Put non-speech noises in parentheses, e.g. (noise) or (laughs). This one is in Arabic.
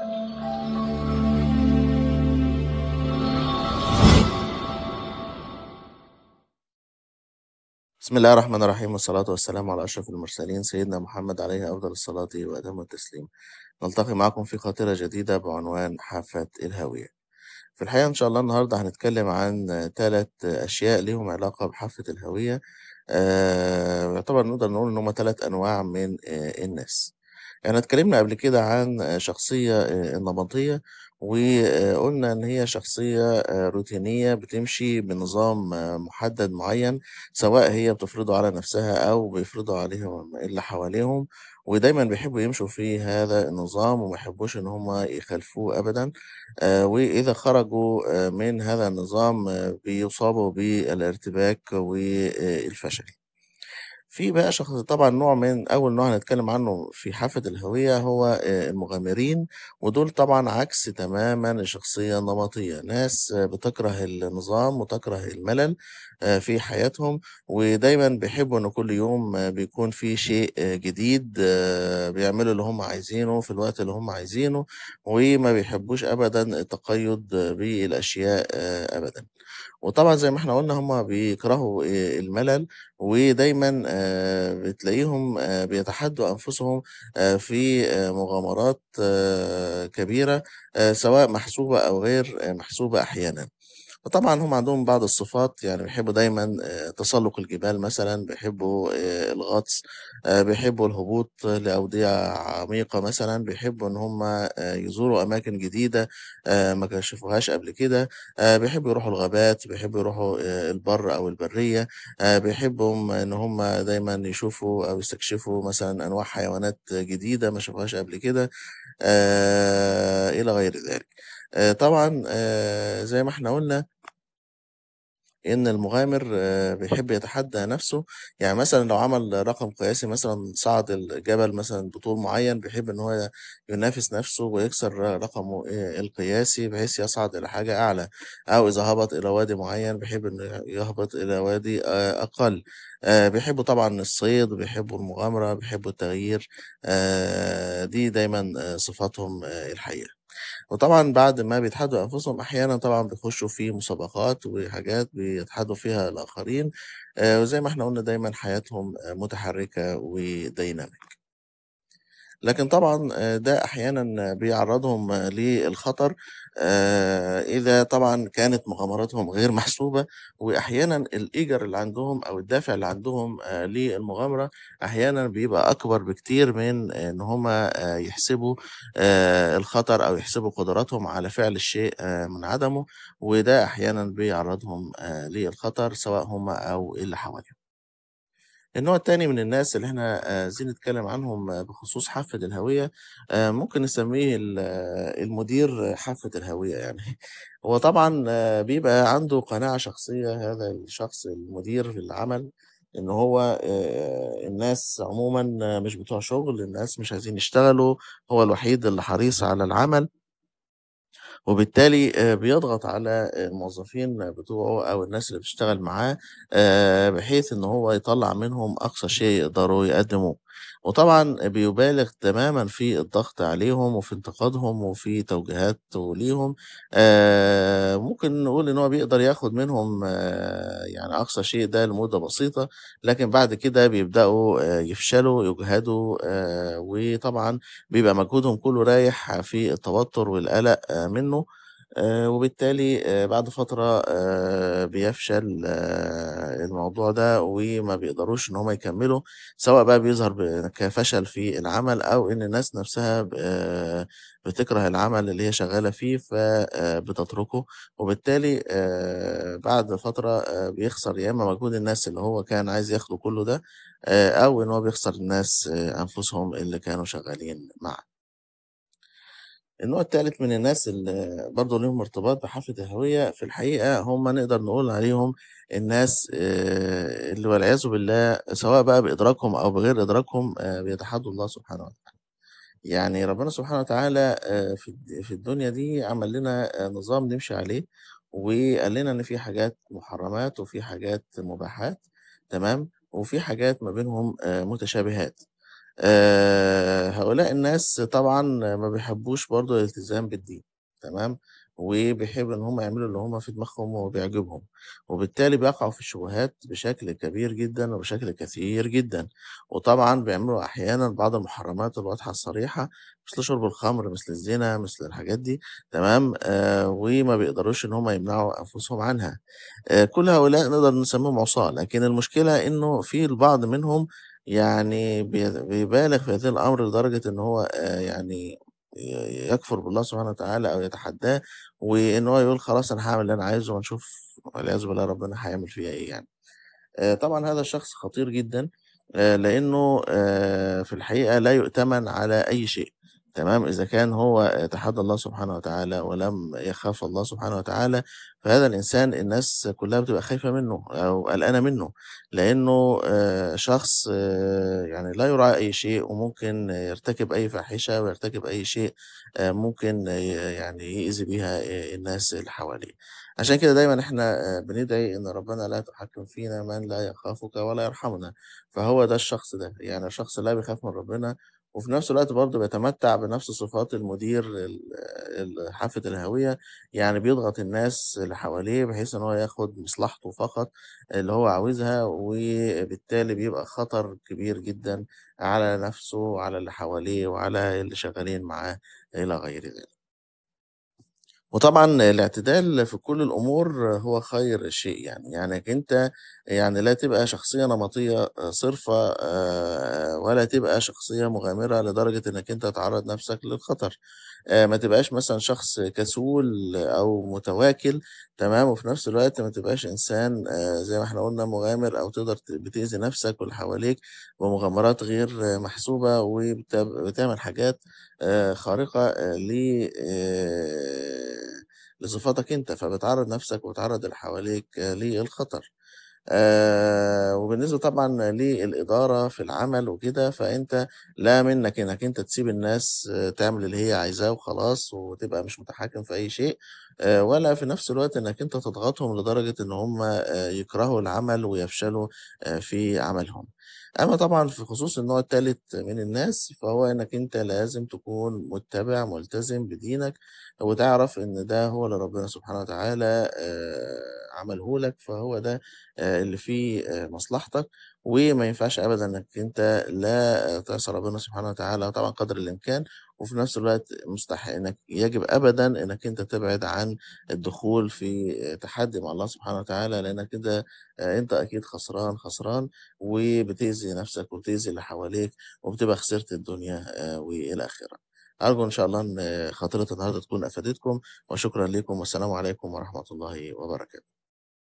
بسم الله الرحمن الرحيم والصلاة والسلام على أشرف المرسلين سيدنا محمد عليه أفضل الصلاة وأتم التسليم نلتقي معكم في خاطرة جديدة بعنوان حافة الهوية في الحقيقة إن شاء الله النهاردة هنتكلم عن ثلاث أشياء ليهم علاقة بحافة الهوية آه، يعتبر نقدر نقول إن هما ثلاث أنواع من آه الناس احنا يعني اتكلمنا قبل كده عن شخصية آه، النمطية وقلنا إن هي شخصية آه، روتينية بتمشي بنظام آه، محدد معين سواء هي بتفرضه على نفسها أو بيفرضه عليهم اللي حواليهم ودايما بيحبوا يمشوا في هذا النظام وما يحبوش إن هما يخالفوه أبدا وإذا خرجوا من هذا النظام بيصابوا بالارتباك والفشل. في بقى شخص طبعًا نوع من أول نوع هنتكلم عنه في حافة الهوية هو آه، المغامرين، ودول طبعًا عكس تمامًا الشخصية النمطية، ناس بتكره النظام وتكره الملل آه، في حياتهم، ودايمًا بيحبوا إن كل يوم بيكون في شيء آه، جديد بيعملوا اللي هم عايزينه في الوقت اللي هم عايزينه، وما بيحبوش أبدًا التقيُّد بالأشياء أبدًا. وطبعًا زي ما إحنا قُلنا هم بيكرهوا الملل ودايمًا آه، بتلاقيهم آه، بيتحدوا أنفسهم آه، في مغامرات كبيرة سواء محسوبة أو غير محسوبة أحيانا وطبعا هم عندهم بعض الصفات، يعني بيحبّوا دايمًا آه، تسلُّق الجبال مثلًا، بيحبّوا آه، الغطس، آه، بيحبّوا الهبوط لأودية عميقة مثلًا، بيحبّوا إن هم يزوروا أماكن جديدة ما كشفوهاش قبل كده، بيحبّوا يروحوا الغابات، بيحبّوا يروحوا البَر أو البرية، بيحبّوا إن هم دايمًا يشوفوا أو يستكشفوا مثلًا أنواع حيوانات جديدة ما شفوهاش قبل كده، إلى غير ذلك. آه، طبعا آه، زي ما احنا قلنا ان المغامر آه، بيحب يتحدى نفسه يعني مثلا لو عمل رقم قياسي مثلا صعد الجبل مثلا بطول معين بيحب ان هو ينافس نفسه ويكسر رقمه القياسي بحيث يصعد الى حاجة اعلى او اذا هبط الى وادي معين بيحب انه يهبط الى وادي اقل بيحبوا طبعا الصيد بيحبوا المغامرة بيحبوا التغيير دي دايما صفاتهم الحقيقة وطبعا بعد ما بيتحدوا انفسهم احيانا طبعا بيخشوا في مسابقات وحاجات بيتحدوا فيها الاخرين آه، وزي ما احنا قلنا دايما حياتهم متحركه وديناميك لكن طبعا آه، ده احيانا بيعرضهم للخطر آه، اذا طبعا كانت مغامراتهم غير محسوبه واحيانا الايجر اللي عندهم او الدافع اللي عندهم آه، للمغامره احيانا بيبقى اكبر بكتير من ان هم يحسبوا الخطر او يحسبوا قدراتهم على فعل الشيء من عدمه وده احيانا بيعرضهم للخطر سواء هم او اللي حواليهم النوع الثاني من الناس اللي احنا آه، عايزين نتكلم عنهم آه، بخصوص حافة الهوية آه، ممكن نسميه المدير حافة الهوية يعني (laughs) هو طبعا بيبقى عنده قناعة شخصية هذا الشخص المدير في العمل ان هو الناس عموما مش بتوع شغل الناس مش عايزين يشتغلوا هو الوحيد اللي حريص على العمل وبالتالي آه، بيضغط على آه، الموظفين بتوعه او الناس اللي بتشتغل معاه آه، بحيث ان هو يطلع منهم اقصى شيء يقدروا يقدموه وطبعًا بيُبالغ تمامًا في الضغط عليهم وفي انتقادهم وفي توجيهاته ليهم، آه، ممكن نقول إن هو بيقدر ياخد منهم آه، يعني أقصى شيء ده لمدة بسيطة، لكن بعد كده بيبدأوا آه، يفشلوا، يجهدوا، وطبعًا بيبقى مجهودهم كُلّه رايح في التوتر والقلق منّه. آه، وبالتالي آه، بعد فترة آه، بيفشل الموضوع ده وما بيقدروش إن هم يكملوا سواء بقى بيظهر كفشل في العمل أو إن الناس نفسها بتكره العمل اللي هي شغالة فيه فبتتركه وبالتالي بعد فترة بيخسر يا إما مجهود الناس اللي هو كان عايز ياخده كله ده أو إن هو بيخسر الناس أنفسهم اللي كانوا شغالين معه النوع التالت من الناس اللي برضه ليهم ارتباط بحافة الهوية في الحقيقة هم نقدر نقول عليهم الناس آه، اللي والعياذ بالله سواء بقى بإدراكهم أو بغير إدراكهم آه، بيتحدوا الله سبحانه وتعالى يعني ربنا سبحانه وتعالى آه، في الدنيا دي عمل لنا نظام نمشي عليه وقال لنا إن في حاجات محرمات وفي حاجات مباحات تمام وفي حاجات ما بينهم متشابهات آه، هؤلاء الناس طبعًا ما بيحبّوش برضه الالتزام بالدين، تمام، وبيحبّوا إن هم يعملوا اللي هم في دماغهم وبيعجبهم، وبالتالي بيقعوا في الشبهات بشكل كبير جدًا وبشكل كثير جدًا، وطبعًا بيعملوا أحيانًا بعض المحرمات الواضحة الصريحة، مثل شرب الخمر، مثل الزنا، مثل الحاجات دي، تمام، آه وما بيقدروش إن هم يمنعوا أنفسهم عنها، آه كل هؤلاء نقدر نسميهم عُصاة، لكن المشكلة إنه في البعض منهم يعني بيبالغ في هذا الأمر لدرجة إن هو آه، يعني يكفر بالله سبحانه وتعالى أو يتحداه، وإن هو يقول خلاص أنا هعمل اللي أنا عايزه ونشوف والعياذ بالله ربنا هيعمل فيها إيه يعني. آه، طبعًا هذا الشخص خطير جدًا آه، لإنه في الحقيقة لا يؤتمن على أي شيء. تمام إذا كان هو تحدى الله سبحانه وتعالى ولم يخاف الله سبحانه وتعالى فهذا الإنسان الناس كلها بتبقى خايفة منه أو قلقانة منه لأنه آه، شخص آه، يعني لا يراعي أي شيء وممكن يرتكب أي فاحشة ويرتكب أي شيء آه، ممكن يعني يأذي بيها الناس اللي حواليه عشان كده دايما احنا بندعي ان ربنا لا تحكم فينا من لا يخافك ولا يرحمنا فهو ده الشخص ده يعني شخص لا بيخاف من ربنا وفي نفس الوقت برضه بيتمتع بنفس صفات المدير حافة الهوية يعني بيضغط الناس اللي حواليه بحيث إن هو ياخد مصلحته فقط اللي هو عاوزها وبالتالي بيبقى خطر كبير جدا على نفسه وعلى اللي حواليه وعلى اللي شغالين معاه إلى غير ذلك. وطبعًا الاعتدال في كل الأمور هو خير شيء يعني، يعني إنك أنت يعني لا تبقى شخصية نمطية آه، صرفة آه، ولا تبقى شخصية مغامرة لدرجة إنك أنت تعرّض نفسك للخطر، آه، ما تبقاش مثلًا شخص كسول أو متواكل تمام، وفي نفس الوقت ما تبقاش إنسان زي ما إحنا قلنا مغامر أو تقدر بتأذي نفسك واللي حواليك بمغامرات غير محسوبة، وبتعمل حاجات خارقة ل لصفاتك انت فبتعرض نفسك وتعرض اللي حواليك للخطر آه وبالنسبه طبعا للاداره في العمل وكده فانت لا منك انك انت تسيب الناس آه، تعمل اللي هي عايزاه وخلاص وتبقى مش متحكم في اي شيء آه، ولا في نفس الوقت إنّك أنت تضغطهم لدرجة إن هم آه، يكرهوا العمل ويفشلوا آه، في عملهم. أمّا طبعًا في خصوص النوع التالت من الناس، فهو إنّك أنت لازم تكون متّبع ملتزم بدينك وتعرف إن ده هو اللي ربنا سبحانه وتعالى عمله لك، فهو ده اللي فيه مصلحتك وما ينفعش أبدًا إنّك أنت لا تعصى ربنا سبحانه وتعالى طبعًا قدر الإمكان. وفي نفس الوقت مستحيل انك يجب ابدا انك انت تبعد عن الدخول في تحدي مع الله سبحانه وتعالى لانك كده انت اكيد خسران خسران وبتاذي نفسك وبتاذي اللي حواليك وبتبقى خسرت الدنيا آه، والى اخره. ارجو ان شاء الله ان خاطره النهارده تكون افادتكم وشكرا لكم والسلام عليكم ورحمه الله وبركاته.